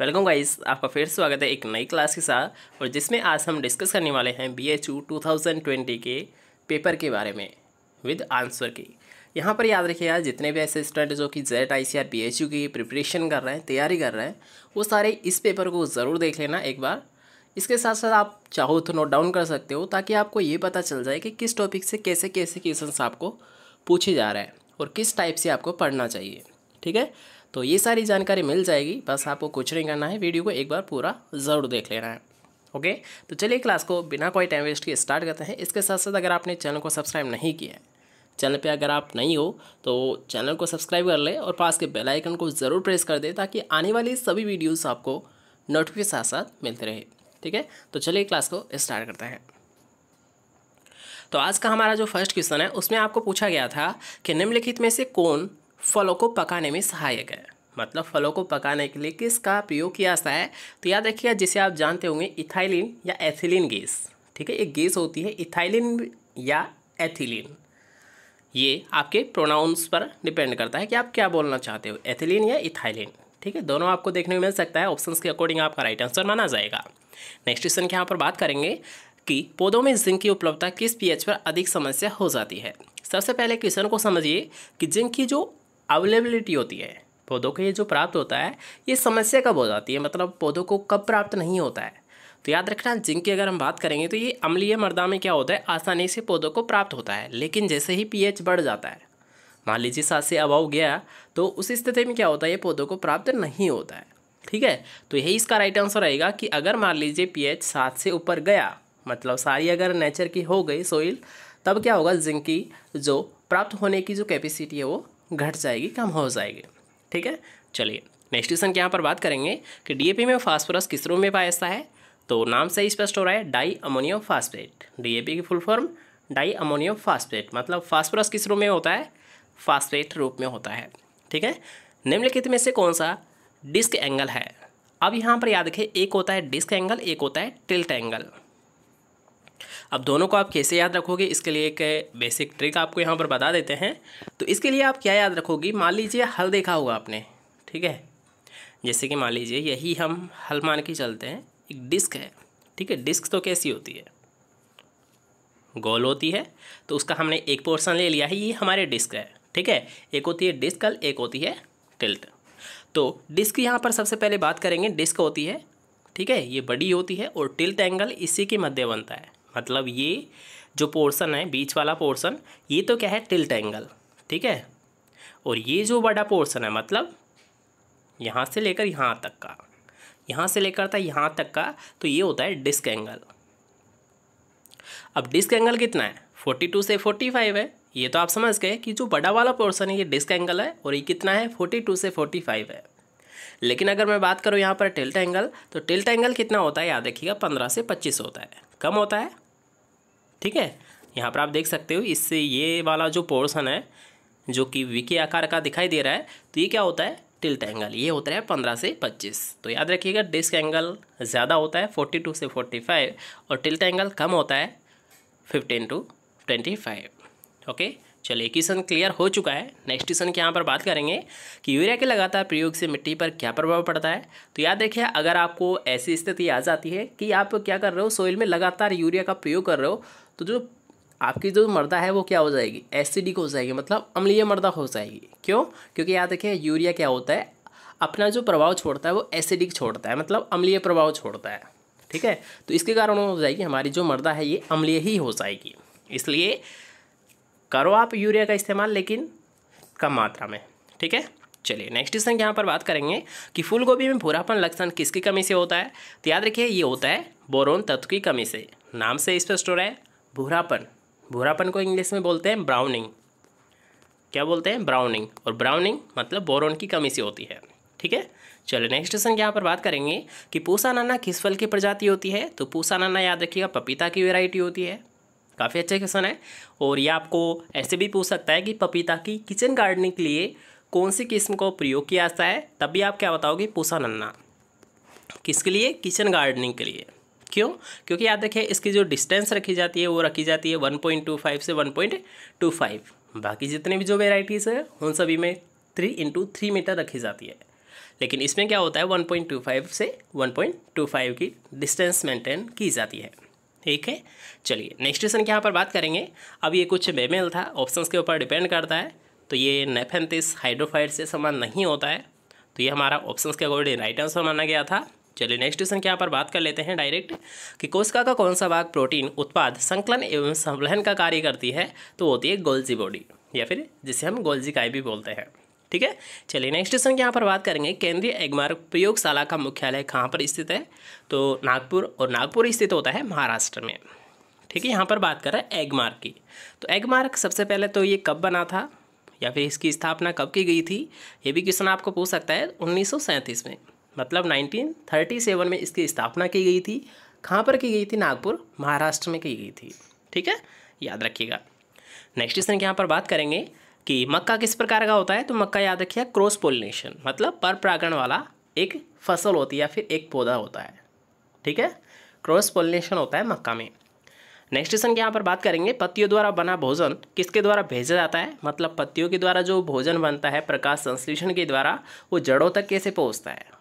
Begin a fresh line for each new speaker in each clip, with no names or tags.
welcome guys आपका फिर स्वागत है एक नई क्लास के साथ और जिसमें आज हम डिस्कस करने वाले हैं B H U two thousand twenty के पेपर के बारे में विद आंसर की यहाँ पर याद रखिएगा जितने भी ऐसे स्टूडेंट जो कि Z I C R B H U की प्रिपरेशन कर रहे हैं तैयारी कर रहे हैं वो सारे इस पेपर को ज़रूर देख लेना एक बार इसके साथ साथ आप चाहो तो नोट डाउन कर सकते हो ताकि आपको ये पता चल जाए कि किस टॉपिक से कैसे कैसे क्वेश्चन आपको पूछे जा रहे हैं और किस टाइप से आपको पढ़ना चाहिए ठीक है तो ये सारी जानकारी मिल जाएगी बस आपको कुछ नहीं करना है वीडियो को एक बार पूरा ज़रूर देख लेना है ओके तो चलिए क्लास को बिना कोई टाइम वेस्ट किए स्टार्ट करते हैं इसके साथ साथ अगर आपने चैनल को सब्सक्राइब नहीं किया है चैनल पे अगर आप नहीं हो तो चैनल को सब्सक्राइब कर ले और पास के बेल आइकन को ज़रूर प्रेस कर दे ताकि आने वाली सभी वीडियोस आपको नोटिफिकेशन साथ साथ मिलते रहे ठीक है तो चलिए क्लास को स्टार्ट करते हैं तो आज का हमारा जो फर्स्ट क्वेश्चन है उसमें आपको पूछा गया था कि निम्नलिखित में से कौन फलों को पकाने में सहायक है मतलब फलों को पकाने के लिए किसका प्रयोग किया जाता है तो याद रखिए जिसे आप जानते होंगे इथाइलिन या एथिलीन गैस ठीक है एक गैस होती है इथाइलिन या एथिलीन ये आपके प्रोनाउंस पर डिपेंड करता है कि आप क्या बोलना चाहते हो एथिलीन या इथाइलिन ठीक है दोनों आपको देखने को मिल सकता है ऑप्शंस के अकॉर्डिंग आपका राइट आंसर माना जाएगा नेक्स्ट क्वेश्चन के यहाँ पर बात करेंगे कि पौधों में जिंक की उपलब्धता किस पीएच पर अधिक समस्या हो जाती है सबसे पहले क्वेश्चन को समझिए कि जिंक की जो अवेलेबिलिटी होती है पौधों को ये जो प्राप्त होता है ये समस्या कब हो जाती है मतलब पौधों को कब प्राप्त नहीं होता है तो याद रखना जिंक की अगर हम बात करेंगे तो ये अम्लीय मर्दा में क्या होता है आसानी से पौधों को प्राप्त होता है लेकिन जैसे ही पीएच बढ़ जाता है मान लीजिए सात से अभाव गया तो उस स्थिति में क्या होता है ये पौधों को प्राप्त नहीं होता है ठीक है तो यही इसका राइट आंसर रहेगा कि अगर मान लीजिए पी सात से ऊपर गया मतलब सारी अगर नेचर की हो गई सोइल तब क्या होगा जिंक की जो प्राप्त होने की जो कैपेसिटी है वो घट जाएगी कम हो जाएगी ठीक है चलिए नेक्स्ट क्वेश्चन की यहाँ पर बात करेंगे कि डीएपी में फास्फोरस किस रूप में पाया जाता है तो नाम से ही स्पष्ट हो रहा है डाई अमोनियम फास्फेट डीएपी की full form di ammonium phosphate मतलब फास्फोरस किस रूप में होता है फास्फेट रूप में होता है ठीक है निम्नलिखित में से कौन सा डिस्क एंगल है अब यहाँ पर याद रखें एक होता है डिस्क एंगल एक होता है टिल्ट एंगल अब दोनों को आप कैसे याद रखोगे इसके लिए एक बेसिक ट्रिक आपको यहाँ पर बता देते हैं तो इसके लिए आप क्या याद रखोगी मान लीजिए हल देखा होगा आपने ठीक है जैसे कि मान लीजिए यही हम हल मान के चलते हैं एक डिस्क है ठीक है डिस्क तो कैसी होती है गोल होती है तो उसका हमने एक पोर्शन ले लिया है ये हमारे डिस्क है ठीक है एक होती है डिस्क कल एक होती है टिल्ट तो डिस्क यहाँ पर सबसे पहले बात करेंगे डिस्क होती है ठीक है ये बड़ी होती है और टिल्ट एंगल इसी के मध्य बनता है मतलब ये जो पोर्शन है बीच वाला पोर्शन ये तो क्या है टिल्ट एंगल ठीक है और ये जो बड़ा पोर्शन है मतलब यहाँ से लेकर यहाँ तक का यहाँ से लेकर था यहाँ तक का तो ये होता है डिस्क एंगल अब डिस्क एंगल कितना है फोर्टी टू से फोर्टी फाइव है ये तो आप समझ गए कि जो बड़ा वाला पोर्सन है ये डिस्क एंगल है और ये कितना है फोर्टी टू से फोर्टी फाइव है लेकिन अगर मैं बात करूँ यहाँ पर टिल्ट एंगल तो टिल्ट एंगल कितना होता है याद रखिएगा पंद्रह से पच्चीस होता है कम होता है ठीक है यहाँ पर आप देख सकते हो इससे ये वाला जो पोर्सन है जो कि विके आकार का दिखाई दे रहा है तो ये क्या होता है टिल्ट एंगल ये होता है पंद्रह से पच्चीस तो याद रखिएगा डिस्क एंगल ज़्यादा होता है फोर्टी टू से फोर्टी फाइव और टिल्ट एंगल कम होता है fifteen to twenty five okay चलिए क्वेश्चन क्लियर हो चुका है नेक्स्ट क्वेश्चन की यहाँ पर बात करेंगे कि यूरिया के लगातार प्रयोग से मिट्टी पर क्या प्रभाव पड़ता है तो याद रखिए अगर आपको ऐसी स्थिति आ जाती है कि आप क्या कर रहे हो सोइल में लगातार यूरिया का प्रयोग कर रहे हो तो जो आपकी जो मर्दा है वो क्या हो जाएगी एसिडिक हो जाएगी मतलब अम्लीय मर्दा हो जाएगी क्यों क्योंकि याद रखिए यूरिया क्या होता है अपना जो प्रभाव छोड़ता है वो एसिडिक छोड़ता है मतलब अम्लीय प्रभाव छोड़ता है ठीक है तो इसके कारण हो जाएगी हमारी जो मर्दा है ये अम्लीय ही हो जाएगी इसलिए करो आप यूरिया का इस्तेमाल लेकिन कम मात्रा में ठीक है चलिए नेक्स्ट क्वेश्चन यहाँ पर बात करेंगे कि फूल गोभी में भूरापन लक्षण किसकी कमी से होता है तो याद रखिए ये होता है बोरोन तत्व की कमी से नाम से स्पष्ट हो रहा है भूरापन भूरापन को इंग्लिश में बोलते हैं ब्राउनिंग क्या बोलते हैं ब्राउनिंग और ब्राउनिंग मतलब बोरोन की कमी से होती है ठीक है चलो नेक्स्ट क्वेश्चन यहाँ पर बात करेंगे कि पूसा नाना किस फल की प्रजाति होती है तो पूसा नाना याद रखिएगा पपीता की वेराइटी होती है काफ़ी अच्छा क्वेश्चन है और ये आपको ऐसे भी पूछ सकता है कि पपीता की किचन गार्डनिंग के लिए कौन सी किस्म को प्रयोग किया जाता है तब भी आप क्या बताओगे पूसा नन्ना किसके लिए किचन गार्डनिंग के लिए क्यों क्योंकि याद रखिए इसकी जो डिस्टेंस रखी जाती है वो रखी जाती है वन पॉइंट टू फाइव से वन पॉइंट टू फाइव बाकी जितने भी जो वेराइटीज़ है उन सभी में थ्री इंटू थ्री मीटर रखी जाती है लेकिन इसमें क्या होता है वन पॉइंट टू फाइव से वन पॉइंट टू फाइव की डिस्टेंस मेंटेन की जाती है ठीक है चलिए नेक्स्ट क्वेश्चन की यहाँ पर बात करेंगे अब ये कुछ बेमेल था ऑप्शंस के ऊपर डिपेंड करता है तो ये नेफेंथिस हाइड्रोफाइड से समान नहीं होता है तो ये हमारा ऑप्शंस के अकॉर्डिंग राइट आंसर माना गया था चलिए नेक्स्ट क्वेश्चन के यहाँ पर बात कर लेते हैं डायरेक्ट कि कोशिका का कौन सा भाग प्रोटीन उत्पाद संकलन एवं संवहन का कार्य करती है तो होती है गोल्जी बॉडी या फिर जिसे हम गोल्जी काय भी बोलते हैं ठीक है चलिए नेक्स्ट क्वेश्चन के यहाँ पर बात करेंगे केंद्रीय एग्मार्ग प्रयोगशाला का मुख्यालय कहाँ पर स्थित है तो नागपुर और नागपुर स्थित होता है महाराष्ट्र में ठीक है यहाँ पर बात कर रहे हैं एगमार्क की तो एगमार्क सबसे पहले तो ये कब बना था या फिर इसकी स्थापना कब की गई थी ये भी क्वेश्चन आपको पूछ सकता है उन्नीस में मतलब 1937 में इसकी स्थापना की गई थी कहाँ पर की गई थी नागपुर महाराष्ट्र में की गई थी ठीक है याद रखिएगा नेक्स्ट क्वेश्चन की यहाँ पर बात करेंगे कि मक्का किस प्रकार का होता है तो मक्का याद रखिए क्रॉस पोलिनेशन मतलब पर परागण वाला एक फसल होती है या फिर एक पौधा होता है ठीक है क्रॉस पोलिनेशन होता है मक्का में नेक्स्ट क्वेश्चन की यहाँ पर बात करेंगे पत्तियों द्वारा बना भोजन किसके द्वारा भेजा जाता है मतलब पत्तियों के द्वारा जो भोजन बनता है प्रकाश संश्लेषण के द्वारा वो जड़ों तक कैसे पहुँचता है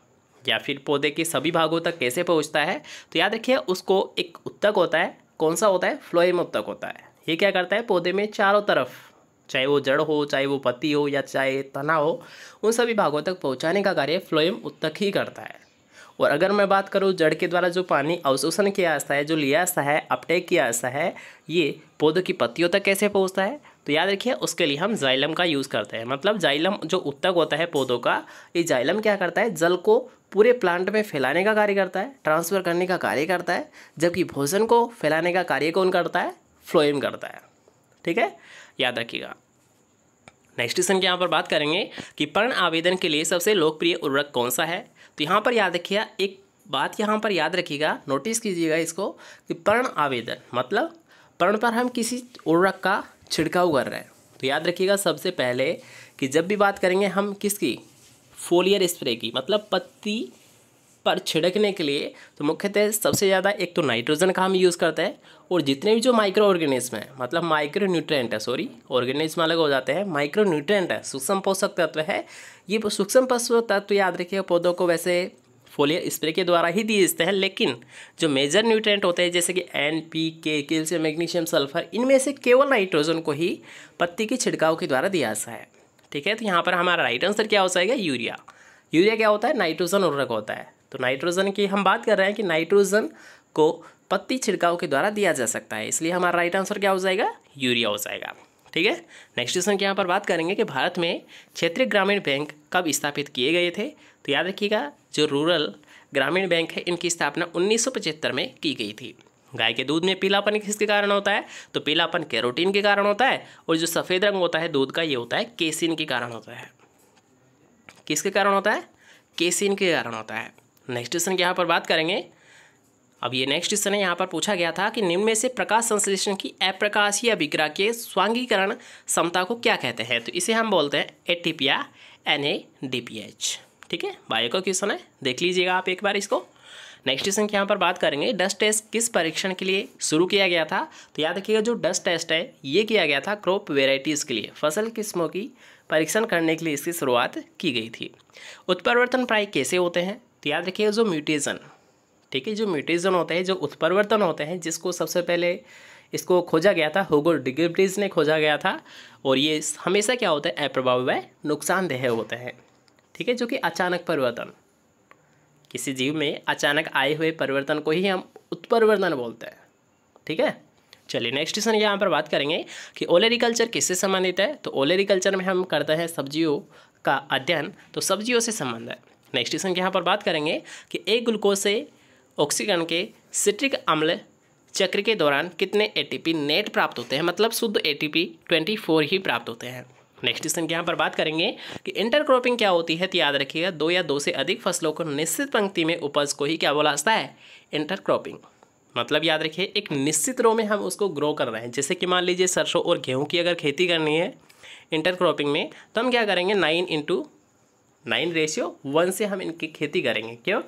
या फिर पौधे के सभी भागों तक कैसे पहुँचता है तो याद रखिए उसको एक उत्तक होता है कौन सा होता है फ्लोएम उत्तक होता है ये क्या करता है पौधे में चारों तरफ चाहे वो जड़ हो चाहे वो पत्ती हो या चाहे तना हो उन सभी भागों तक पहुंचाने का कार्य फ्लोएम उत्तक ही करता है और अगर मैं बात करूँ जड़ के द्वारा जो पानी अवशोषण किया जाता है जो लिया जाता है अपटेक किया जाता है ये पौधों की पत्तियों तक कैसे पहुँचता है तो याद रखिए उसके लिए हम जाइलम का यूज़ करते हैं मतलब जाइलम जो उत्तक होता है पौधों का ये जाइलम क्या करता है जल को पूरे प्लांट में फैलाने का कार्य करता है ट्रांसफ़र करने का कार्य करता है जबकि भोजन को फैलाने का कार्य कौन करता है फ्लोएम करता है ठीक है याद रखिएगा नेक्स्ट क्वेश्चन की यहाँ पर बात करेंगे कि पर्ण आवेदन के लिए सबसे लोकप्रिय उर्वरक कौन सा है तो यहाँ पर याद रखिए एक बात यहाँ पर याद रखिएगा नोटिस कीजिएगा इसको कि पर्ण आवेदन मतलब पर्ण पर हम किसी उर्वरक का छिड़काव कर रहे हैं तो याद रखिएगा सबसे पहले कि जब भी बात करेंगे हम किसकी फोलियर स्प्रे की मतलब पत्ती पर छिड़कने के लिए तो मुख्यतः सबसे ज़्यादा एक तो नाइट्रोजन का हम यूज़ करते हैं और जितने भी जो माइक्रो ऑर्गेनिज्म हैं मतलब माइक्रो न्यूट्रेंट है सॉरी ऑर्गेनिज्म अलग हो जाते हैं माइक्रो न्यूट्रेंट है सूक्ष्म पोषक तत्व है ये सूक्ष्म पोषक तत्व याद रखिए पौधों को वैसे फोलियर स्प्रे के द्वारा ही दिए जाते हैं लेकिन जो मेजर न्यूट्रेंट होते हैं जैसे कि N P K calcium magnesium sulphur इनमें से केवल नाइट्रोजन को ही पत्ती के छिड़काव के द्वारा दिया जाता है ठीक है तो यहाँ पर हमारा राइट आंसर क्या हो जाएगा यूरिया यूरिया क्या होता है नाइट्रोजन उर्वरक होता है तो नाइट्रोजन की हम बात कर रहे हैं कि नाइट्रोजन को पत्ती छिड़काव के द्वारा दिया जा सकता है इसलिए हमारा राइट आंसर क्या हो जाएगा यूरिया हो जाएगा ठीक है नेक्स्ट क्वेश्चन की यहाँ पर बात करेंगे कि भारत में क्षेत्रीय ग्रामीण बैंक कब स्थापित किए गए थे तो याद रखिएगा जो रूरल ग्रामीण बैंक है इनकी स्थापना उन्नीस में की गई थी गाय के दूध में पीलापन किसके कारण होता है तो पीलापन कैरोटीन के कारण होता है और जो सफ़ेद रंग होता है दूध का ये होता है केसिन के कारण होता है किसके कारण होता है केसिन के कारण होता है नेक्स्ट क्वेश्चन की यहाँ पर बात करेंगे अब ये नेक्स्ट क्वेश्चन है यहाँ पर पूछा गया था कि निम्न में से प्रकाश संश्लेषण की या अभिक्रिया के स्वांगीकरण क्षमता को क्या कहते हैं तो इसे हम बोलते हैं ए टीपिया N A D P H ठीक है बायो का क्वेश्चन है देख लीजिएगा आप एक बार इसको नेक्स्ट क्वेश्चन की यहाँ पर बात करेंगे डस्ट टेस्ट किस परीक्षण के लिए शुरू किया गया था तो याद रखिएगा जो डस्ट टेस्ट है ये किया गया था क्रॉप वेराइटीज़ के लिए फसल किस्मों की परीक्षण करने के लिए इसकी शुरुआत की गई थी उत्परिवर्तन प्राय कैसे होते हैं तो याद रखिएगा जो म्यूटेशन ठीक है जो म्यूटेशन होते हैं जो उत्परिवर्तन होते हैं जिसको सबसे पहले इसको खोजा गया था होगो डिग्रिब्रिज ने खोजा गया था और ये हमेशा क्या होता है अप्रभाव व नुकसानदेह होते हैं ठीक है जो कि अचानक परिवर्तन किसी जीव में अचानक आए हुए परिवर्तन को ही हम उत्परिवर्तन बोलते हैं ठीक है चलिए नेक्स्ट क्वेश्चन यहाँ पर बात करेंगे कि ओलेरिकल्चर किससे संबंधित है तो ओलेरिकल्चर में हम करते हैं सब्जियों का अध्ययन तो सब्जियों से संबंध है नेक्स्ट क्वेश्चन यहाँ पर बात करेंगे कि एक ग्लूकोज से ऑक्सीजन के सिट्रिक अम्ल चक्र के दौरान कितने एटीपी नेट प्राप्त होते हैं मतलब शुद्ध एटीपी 24 ही प्राप्त होते हैं नेक्स्ट क्वेश्चन यहाँ पर बात करेंगे कि इंटरक्रॉपिंग क्या होती है तो याद रखिएगा दो या दो से अधिक फसलों को निश्चित पंक्ति में उपज को ही क्या बोला जाता है इंटरक्रॉपिंग मतलब याद रखिए एक निश्चित रो में हम उसको ग्रो कर रहे हैं जैसे कि मान लीजिए सरसों और गेहूँ की अगर खेती करनी है इंटरक्रॉपिंग में तो हम क्या करेंगे nine into nine ratio one से हम इनकी खेती करेंगे क्यों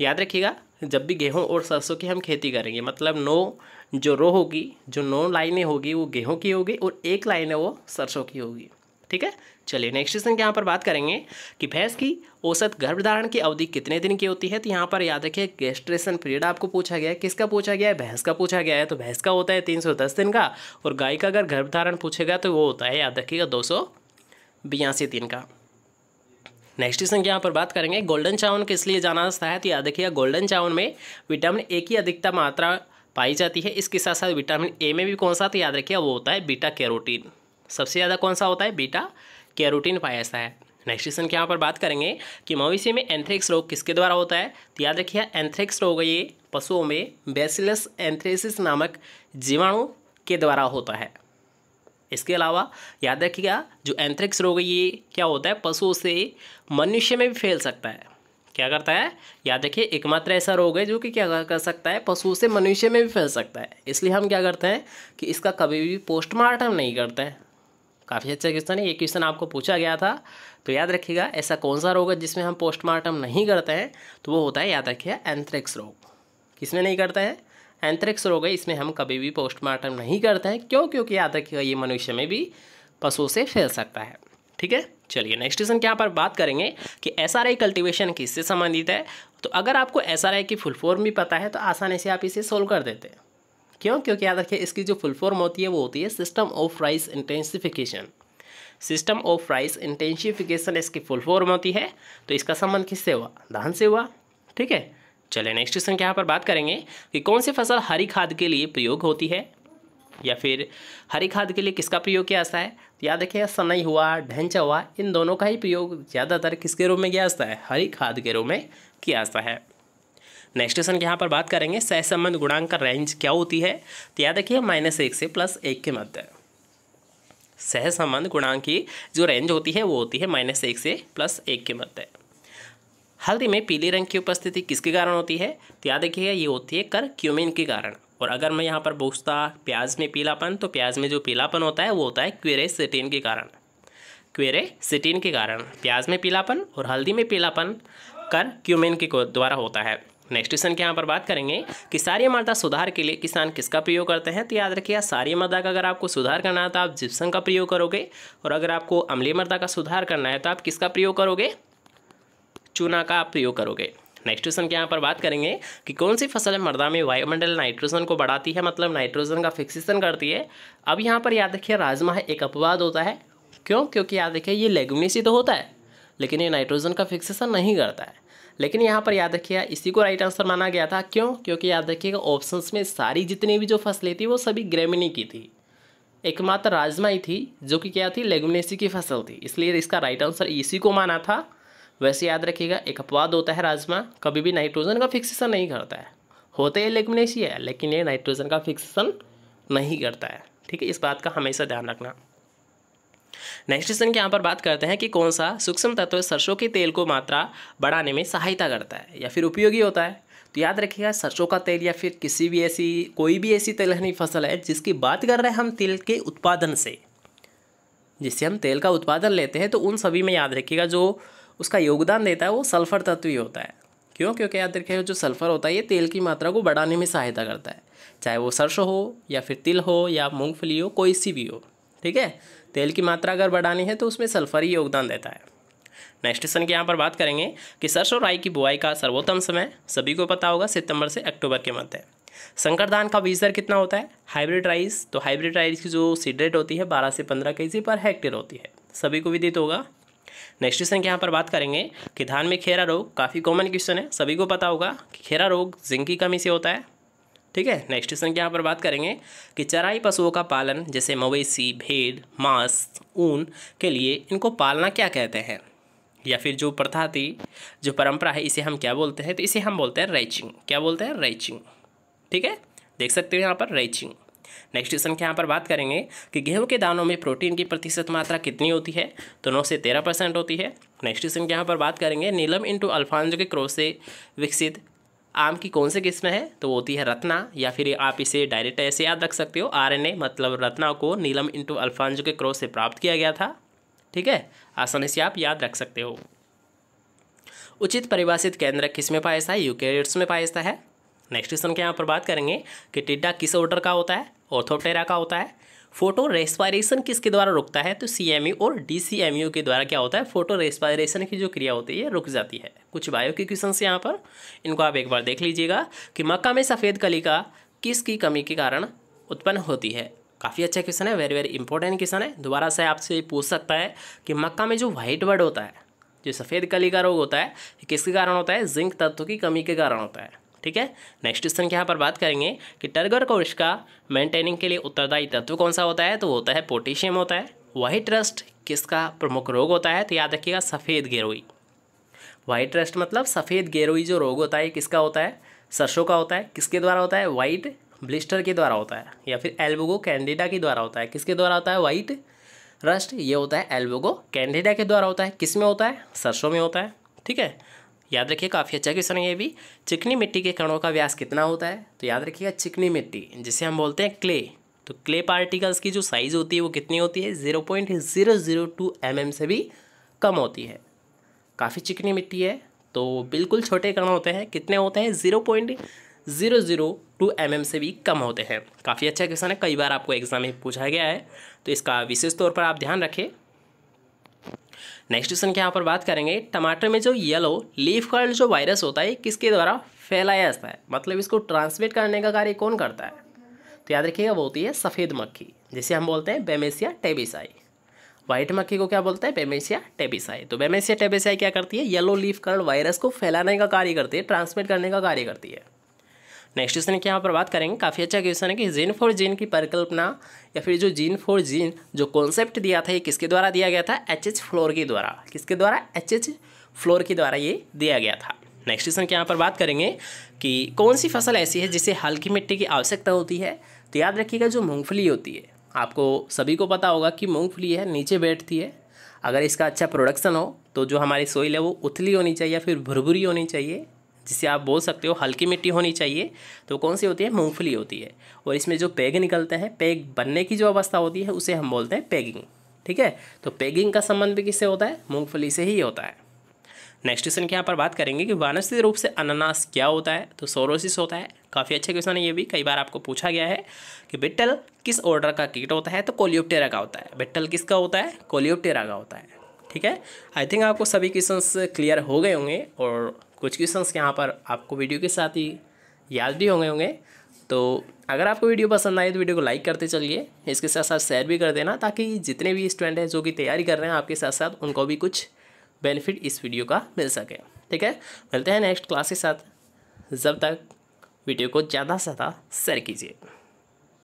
याद रखिएगा जब भी गेहूं और सरसों की हम खेती करेंगे मतलब नौ जो रो होगी जो नौ लाइनें होगी वो गेहूं की होगी और एक लाइन है वो सरसों की होगी ठीक है चलिए नेक्स्ट क्वेश्चन की यहाँ पर बात करेंगे कि भैंस की औसत गर्भधारण की अवधि कितने दिन की होती है तो यहाँ पर याद रखिए गेस्ट्रेशन पीरियड आपको पूछा गया है किसका पूछा गया है भैंस का पूछा गया है तो भैंस का होता है तीन सौ दस दिन का और गाय का अगर गर्भधारण पूछेगा तो वो होता है याद रखिएगा दो सौ बयासी दिन का नेक्स्ट क्वेश्चन की यहाँ पर बात करेंगे गोल्डन चावन किस लिए जाना जाता है तो याद रखिएगा गोल्डन चावल में विटामिन ए की अधिकतम मात्रा पाई जाती है इसके साथ साथ विटामिन ए में भी कौन सा तो याद रखिएगा वो होता है बीटा कैरोटीन सबसे ज़्यादा कौन सा होता है बीटा कैरोटीन पाया जाता है नेक्स्ट क्वेश्चन की यहाँ पर बात करेंगे कि मवेशी में एंथ्रेक्स रोग किसके द्वारा होता है तो याद रखिए एंथ्रेक्स रोग ये पशुओं में बेसिलस एंथ्रेसिस नामक जीवाणु के द्वारा होता है इसके अलावा याद रखिएगा जो एंथ्रेक्स रोग ये क्या होता है पशुओं से मनुष्य में भी फैल सकता है क्या करता है याद रखिए एकमात्र ऐसा रोग है जो कि क्या कर सकता है पशु से मनुष्य में भी फैल सकता है इसलिए हम क्या करते हैं कि इसका कभी भी पोस्टमार्टम नहीं करते हैं काफ़ी अच्छा क्वेश्चन है ये क्वेश्चन आपको पूछा गया था तो याद रखिएगा ऐसा कौन सा रोग है जिसमें हम पोस्टमार्टम नहीं करते हैं तो वो होता है याद रखिए एंथ्रेक्स रोग किसमें नहीं करते हैं एंथ्रेक्स रोग है इसमें हम कभी भी पोस्टमार्टम नहीं करते हैं क्यों क्योंकि याद रखिएगा ये मनुष्य में भी पशुओं से फैल सकता है ठीक है चलिए नेक्स्ट क्वेश्चन क्या पर बात करेंगे कि एस आर आई कल्टिवेशन किससे संबंधित है तो अगर आपको एस आर आई की फुल फॉर्म भी पता है तो आसानी से आप इसे सोल्व कर देते हैं क्यों क्योंकि याद रखें इसकी जो फुल फॉर्म होती है वो होती है system of rice intensification system of rice intensification इसकी फुल फॉर्म होती है तो इसका संबंध किससे हुआ धान से हुआ ठीक है चले नेक्स्ट क्वेश्चन के यहाँ पर बात करेंगे कि कौन सी फसल हरी खाद के लिए प्रयोग होती है या फिर हरी खाद के लिए किसका प्रयोग किया जाता है तो याद रखिए सनई हुआ ढेंचा हुआ इन दोनों का ही प्रयोग ज़्यादातर किसके रूप में किया जाता है हरी खाद के रूप में किया जाता है नेक्स्ट क्वेश्चन की यहाँ पर बात करेंगे सहसंबंध गुणांक का रेंज क्या होती है तो याद रखिए माइनस एक से प्लस एक के मध्य सहसंबंध गुणांक की जो रेंज होती है वो होती है माइनस एक से प्लस एक के मध्य हल्दी में पीले रंग की उपस्थिति किसके कारण होती है तो याद रखिएगा ये होती है कर क्यूमिन के कारण और अगर मैं यहाँ पर पूछता प्याज में पीलापन तो प्याज में जो पीलापन होता है वो होता है क्वेरे सिटीन के कारण क्वेरे सिटीन के कारण प्याज में पीलापन और हल्दी में पीलापन कर क्यूमिन के द्वारा होता है नेक्स्ट क्वेश्चन की यहाँ पर बात करेंगे कि सारी मृदा सुधार के लिए किसान किसका प्रयोग करते हैं तो याद रखिए सारी मृदा का अगर आपको सुधार करना है तो आप जिप्सम का प्रयोग करोगे और अगर आपको अम्लीय मृदा का सुधार करना है तो आप किसका प्रयोग करोगे चूना का आप प्रयोग करोगे नेक्स्ट क्वेश्चन के यहाँ पर बात करेंगे कि कौन सी फसल मृदा में वायुमंडल नाइट्रोजन को बढ़ाती है मतलब नाइट्रोजन का फिक्सेशन करती है अब यहाँ पर याद रखिए राजमा है एक अपवाद होता है क्यों क्योंकि याद रखिए ये लेगुमिनेसी तो होता है लेकिन ये नाइट्रोजन का फिक्सेशन नहीं करता है लेकिन यहाँ पर याद रखिएगा इसी को राइट आंसर माना गया था क्यों क्योंकि याद रखिएगा ऑप्शंस में सारी जितनी भी जो फसलें थी वो सभी ग्रेमिनी की थी एकमात्र राजमा ही थी जो कि क्या थी लेगुनेसी की फसल थी इसलिए इसका राइट आंसर इसी को माना था वैसे याद रखिएगा एक अपवाद होता है राजमा कभी भी नाइट्रोजन का फिक्सेशन नहीं करता है होते हैं लेगुमनेसी है लेकिन ये नाइट्रोजन का फिक्सेशन नहीं करता है ठीक है इस बात का हमेशा ध्यान रखना नेक्स्ट क्वेश्चन की यहाँ पर बात करते हैं कि कौन सा सूक्ष्म तत्व सरसों के तेल को मात्रा बढ़ाने में सहायता करता है या फिर उपयोगी होता है तो याद रखिएगा सरसों का तेल या फिर किसी भी ऐसी कोई भी ऐसी तेलहनी फसल है जिसकी बात कर रहे हैं हम तेल के उत्पादन से जिससे हम तेल का उत्पादन लेते हैं तो उन सभी में याद रखिएगा जो उसका योगदान देता है वो सल्फर तत्व ही होता है क्यों क्योंकि याद रखिएगा जो सल्फर होता है ये तेल की मात्रा को बढ़ाने में सहायता करता है चाहे वो सरसों हो या फिर तिल हो या मूँगफली हो कोई सी भी हो ठीक है तेल की मात्रा अगर बढ़ानी है तो उसमें सल्फर ही योगदान देता है नेक्स्ट क्वेश्चन की यहाँ पर बात करेंगे कि सरसों राई की बुआई का सर्वोत्तम समय सभी को पता होगा सितंबर से अक्टूबर के मध्य संकर धान का बीज दर कितना होता है हाइब्रिड राइस तो हाइब्रिड राइस की जो सीडरेट होती है बारह से पंद्रह के जी पर हेक्टेयर होती है सभी को विदित होगा नेक्स्ट क्वेश्चन की यहाँ पर बात करेंगे कि धान में खेरा रोग काफ़ी कॉमन क्वेश्चन है सभी को पता होगा कि खेरा रोग जिंक की कमी से होता है ठीक है नेक्स्ट क्वेश्चन की यहाँ पर बात करेंगे कि चराई पशुओं का पालन जैसे मवेशी भेड़ मांस ऊन के लिए इनको पालना क्या कहते हैं या फिर जो प्रथा थी जो परंपरा है इसे हम क्या बोलते हैं तो इसे हम बोलते हैं रैचिंग क्या बोलते हैं रैचिंग ठीक है देख सकते हो यहाँ पर रैचिंग नेक्स्ट क्वेश्चन के यहाँ पर बात करेंगे कि गेहूं के दानों में प्रोटीन की प्रतिशत मात्रा कितनी होती है तो नौ से तेरह परसेंट होती है नेक्स्ट क्वेश्चन के यहाँ पर बात करेंगे नीलम इंटू अल्फांजो के क्रोध से विकसित आम की कौन सी किस्म है तो वो होती है रत्ना या फिर आप इसे डायरेक्ट ऐसे याद रख सकते हो आरएनए मतलब रत्ना को नीलम इंटू अल्फांजो के क्रॉस से प्राप्त किया गया था ठीक है आसानी से आप याद रख सकते हो उचित परिभाषित केंद्र किस में पाया जाता है यूकेरियोट्स में पाया जाता है नेक्स्ट क्वेश्चन के यहाँ पर बात करेंगे कि टिड्डा किस ऑर्डर का होता है ऑर्थोटेरा का होता है फोटो रेस्पायरेशन किसके द्वारा रुकता है तो सी और डी के द्वारा क्या होता है फोटो रेस्पायरेशन की जो क्रिया होती है रुक जाती है कुछ बायो के क्वेश्चन यहाँ पर इनको आप एक बार देख लीजिएगा कि मक्का में सफ़ेद कली का किसकी कमी के कारण उत्पन्न होती है काफ़ी अच्छा क्वेश्चन है वेरी वेरी इंपॉर्टेंट क्वेश्चन है दोबारा से आपसे पूछ सकता है कि मक्का में जो व्हाइट बर्ड होता है जो सफ़ेद कली का रोग होता है किसके कारण होता है जिंक तत्व की कमी के कारण होता है ठीक है नेक्स्ट क्वेश्चन की यहाँ पर बात करेंगे कि टर्गर कोश का मेंटेनिंग के लिए उत्तरदायी तत्व कौन सा होता है तो होता है पोटेशियम होता है वाइट रस्ट किसका प्रमुख रोग होता है तो याद रखिएगा सफ़ेद गेरोई वाइट रस्ट मतलब सफ़ेद गेरोई जो रोग होता है किसका होता है सरसों का होता है किसके द्वारा होता है वाइट ब्लिस्टर के द्वारा होता है या फिर एल्बोगो कैंडिडा के द्वारा होता है किसके द्वारा होता है वाइट रस्ट ये होता है एल्बोगो कैंडिडा के द्वारा होता है किस में होता है सरसों में होता है ठीक है याद रखिए काफ़ी अच्छा क्वेश्चन है ये भी चिकनी मिट्टी के कणों का व्यास कितना होता है तो याद रखिएगा चिकनी मिट्टी जिसे हम बोलते हैं क्ले तो क्ले पार्टिकल्स की जो साइज़ होती है वो कितनी होती है zero point zero zero two M M से भी कम होती है काफ़ी चिकनी मिट्टी है तो बिल्कुल छोटे कण होते हैं कितने होते हैं zero point zero zero two M M से भी कम होते हैं काफ़ी अच्छा क्वेश्चन है कई बार आपको एग्जाम में पूछा गया है तो इसका विशेष तौर पर आप ध्यान रखें नेक्स्ट क्वेश्चन की यहाँ पर बात करेंगे टमाटर में जो येलो लीफ कर्ल जो वायरस होता है किसके द्वारा फैलाया जाता है मतलब इसको ट्रांसमिट करने का कार्य कौन करता है तो याद रखिएगा वो होती है सफ़ेद मक्खी जिसे हम बोलते हैं बेमेसिया टेबिसाई व्हाइट मक्खी को क्या बोलते हैं बेमेसिया टेबिसाई तो बेमेसिया टेबिसाई क्या करती है येलो लीफ कर्ल वायरस को फैलाने का कार्य करती है ट्रांसमिट करने का कार्य करती है नेक्स्ट क्वेश्चन की यहाँ पर बात करेंगे काफ़ी अच्छा क्वेश्चन है कि जीन फॉर जीन की परिकल्पना या फिर जो जीन फॉर जीन जो कॉन्सेप्ट दिया था ये किसके द्वारा दिया गया था एच एच फ्लोर के द्वारा किसके द्वारा एच एच फ्लोर के द्वारा ये दिया गया था नेक्स्ट क्वेश्चन की यहाँ पर बात करेंगे कि कौन सी फसल ऐसी है जिसे हल्की मिट्टी की आवश्यकता होती है तो याद रखिएगा जो मूँगफली होती है आपको सभी को पता होगा कि मूँगफली है नीचे बैठती है अगर इसका अच्छा प्रोडक्शन हो तो जो हमारी सोइल है वो उथली होनी चाहिए या फिर भुरभुरी होनी चाहिए जिसे आप बोल सकते हो हल्की मिट्टी होनी चाहिए तो कौन सी होती है मूंगफली होती है और इसमें जो पैग निकलता है पैग बनने की जो अवस्था होती है उसे हम बोलते हैं पैगिंग ठीक है तो पैगिंग का संबंध भी किससे होता है मूंगफली से ही होता है नेक्स्ट क्वेश्चन के यहाँ पर बात करेंगे कि वानस्थित रूप से अनानास क्या होता है तो सोरोसिस होता है काफ़ी अच्छे क्वेश्चन है ये भी कई बार आपको पूछा गया है कि बिट्टल किस ऑर्डर का कीट होता है तो कोलियोप्टेरा का होता है बिट्टल किसका होता है कोलियोप्टेरा का होता है ठीक है आई थिंक आपको सभी क्वेश्चन क्लियर हो गए होंगे और कुछ के यहाँ पर आपको वीडियो के साथ ही याद भी होंगे होंगे तो अगर आपको वीडियो पसंद आए तो वीडियो को लाइक करते चलिए इसके साथ साथ शेयर भी कर देना ताकि जितने भी स्टूडेंट हैं जो कि तैयारी कर रहे हैं आपके साथ साथ उनको भी कुछ बेनिफिट इस वीडियो का मिल सके ठीक है मिलते हैं नेक्स्ट क्लास के साथ जब तक वीडियो को ज़्यादा से ज़्यादा शेयर कीजिए